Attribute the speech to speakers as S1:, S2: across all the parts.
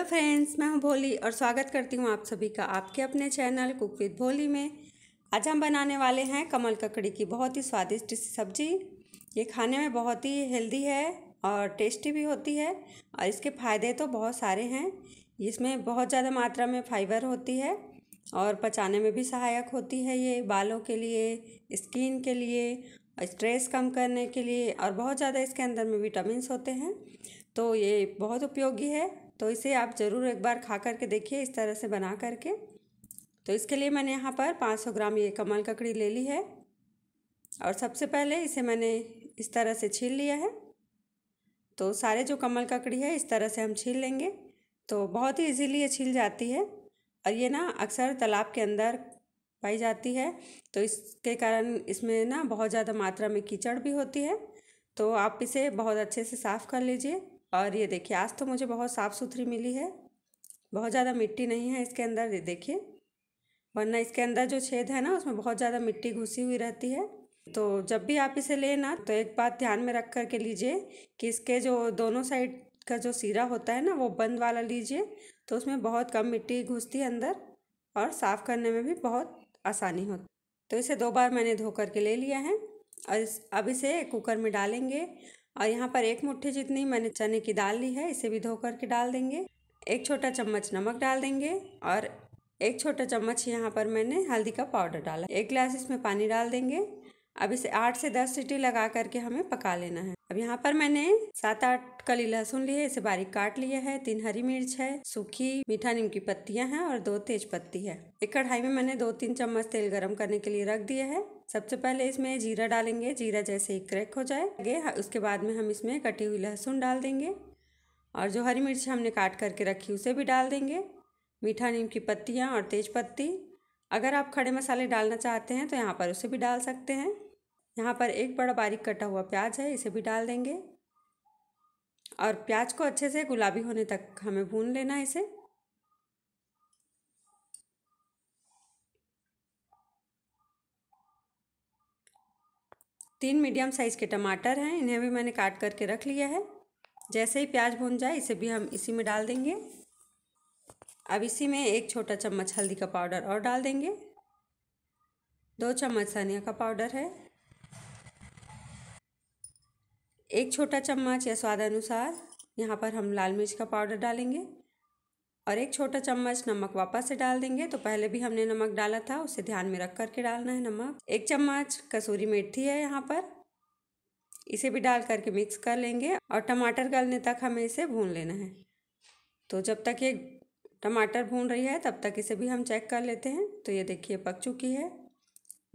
S1: hello friends मैं हूं भोली और स्वागत करती हूं आप सभी का आपके अपने चैनल कुक विद भोली में आज हम बनाने वाले हैं कमल ककड़ी की बहुत ही स्वादिष्ट सब्जी ये खाने में बहुत ही हेल्दी है और टेस्टी भी होती है और इसके फायदे तो बहुत सारे हैं इसमें बहुत ज़्यादा मात्रा में फाइबर होती है और पचाने में भी सहायक होती है ये बालों के लिए स्किन के लिए स्ट्रेस कम करने के लिए और बहुत ज़्यादा इसके अंदर में विटामिन होते हैं तो ये बहुत उपयोगी है तो इसे आप ज़रूर एक बार खा करके देखिए इस तरह से बना करके तो इसके लिए मैंने यहाँ पर 500 ग्राम ये कमल ककड़ी ले ली है और सबसे पहले इसे मैंने इस तरह से छील लिया है तो सारे जो कमल ककड़ी है इस तरह से हम छील लेंगे तो बहुत ही इजीली ये छील जाती है और ये ना अक्सर तालाब के अंदर पाई जाती है तो इसके कारण इसमें ना बहुत ज़्यादा मात्रा में कीचड़ भी होती है तो आप इसे बहुत अच्छे से साफ़ कर लीजिए और ये देखिए आज तो मुझे बहुत साफ़ सुथरी मिली है बहुत ज़्यादा मिट्टी नहीं है इसके अंदर ये देखिए वरना इसके अंदर जो छेद है ना उसमें बहुत ज़्यादा मिट्टी घुसी हुई रहती है तो जब भी आप इसे लें ना तो एक बात ध्यान में रख कर के लीजिए कि इसके जो दोनों साइड का जो सीरा होता है ना वो बंद वाला लीजिए तो उसमें बहुत कम मिट्टी घुसती है अंदर और साफ़ करने में भी बहुत आसानी होती तो इसे दो बार मैंने धो कर के ले लिया है और इस अब इसे कुकर में डालेंगे और यहाँ पर एक मुट्ठी जितनी मैंने चने की दाल ली है इसे भी धो करके डाल देंगे एक छोटा चम्मच नमक डाल देंगे और एक छोटा चम्मच यहाँ पर मैंने हल्दी का पाउडर डाला एक गिलास इसमें पानी डाल देंगे अब इसे आठ से दस सीटी लगा करके हमें पका लेना है अब यहाँ पर मैंने सात आठ कली लहसुन लिए इसे बारीक काट लिया है तीन हरी मिर्च है सूखी मीठा नीम की पत्तियां हैं और दो तेज पत्ती है एक कढ़ाई में मैंने दो तीन चम्मच तेल गरम करने के लिए रख दिया है सबसे पहले इसमें जीरा डालेंगे जीरा जैसे ही क्रैक हो जाए हाँ, उसके बाद में हम इसमें कटी हुई लहसुन डाल देंगे और जो हरी मिर्च हमने काट करके रखी उसे भी डाल देंगे मीठा नीम की पत्तियाँ और तेज पत्ती अगर आप खड़े मसाले डालना चाहते हैं तो यहाँ पर उसे भी डाल सकते हैं यहाँ पर एक बड़ा बारीक कटा हुआ प्याज है इसे भी डाल देंगे और प्याज को अच्छे से गुलाबी होने तक हमें भून लेना है इसे तीन मीडियम साइज़ के टमाटर हैं इन्हें भी मैंने काट करके रख लिया है जैसे ही प्याज भून जाए इसे भी हम इसी में डाल देंगे अब इसी में एक छोटा चम्मच हल्दी का पाउडर और डाल देंगे दो चम्मच धनिया का पाउडर है एक छोटा चम्मच या स्वाद अनुसार यहाँ पर हम लाल मिर्च का पाउडर डालेंगे और एक छोटा चम्मच नमक वापस से डाल देंगे तो पहले भी हमने नमक डाला था उसे ध्यान में रख करके डालना है नमक एक चम्मच कसूरी मेथी है यहाँ पर इसे भी डाल करके मिक्स कर लेंगे और टमाटर गलने तक हमें इसे भून लेना है तो जब तक ये टमाटर भून रही है तब तक इसे भी हम चेक कर लेते हैं तो ये देखिए पक चुकी है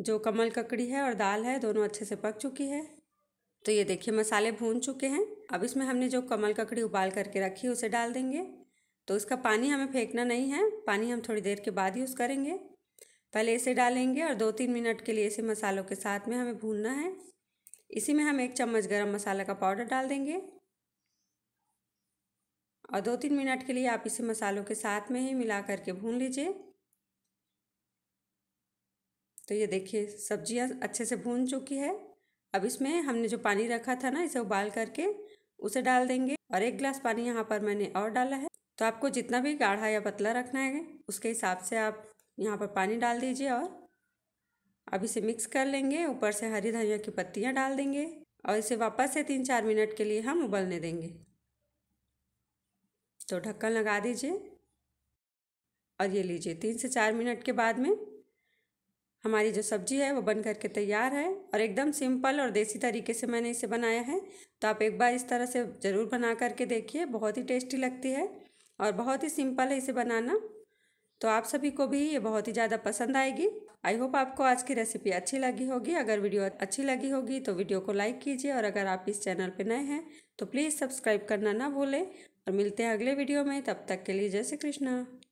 S1: जो कमल ककड़ी है और दाल है दोनों अच्छे से पक चुकी है तो ये देखिए मसाले भून चुके हैं अब इसमें हमने जो कमल ककड़ी उबाल करके रखी उसे डाल देंगे तो इसका पानी हमें फेंकना नहीं है पानी हम थोड़ी देर के बाद यूज़ करेंगे पहले इसे डालेंगे और दो तीन मिनट के लिए इसे मसालों के साथ में हमें भूनना है इसी में हम एक चम्मच गरम मसाला का पाउडर डाल देंगे और दो तीन मिनट के लिए आप इसे मसालों के साथ में ही मिला करके भून लीजिए तो ये देखिए सब्जियां अच्छे से भून चुकी है अब इसमें हमने जो पानी रखा था ना इसे उबाल करके उसे डाल देंगे और एक गिलास पानी यहाँ पर मैंने और डाला है तो आपको जितना भी गाढ़ा या पतला रखना है उसके हिसाब से आप यहाँ पर पानी डाल दीजिए और अब इसे मिक्स कर लेंगे ऊपर से हरी धनिया की पत्तियाँ डाल देंगे और इसे वापस से तीन चार मिनट के लिए हम उबलने देंगे तो ढक्कन लगा दीजिए और ये लीजिए तीन से चार मिनट के बाद में हमारी जो सब्ज़ी है वो बन करके तैयार है और एकदम सिंपल और देसी तरीके से मैंने इसे बनाया है तो आप एक बार इस तरह से ज़रूर बना करके देखिए बहुत ही टेस्टी लगती है और बहुत ही सिंपल है इसे बनाना तो आप सभी को भी ये बहुत ही ज़्यादा पसंद आएगी आई होप आपको आज की रेसिपी अच्छी लगी होगी अगर वीडियो अच्छी लगी होगी तो वीडियो को लाइक कीजिए और अगर आप इस चैनल पर नए हैं तो प्लीज़ सब्सक्राइब करना ना भूलें और मिलते हैं अगले वीडियो में तब तक के लिए जय श्री कृष्णा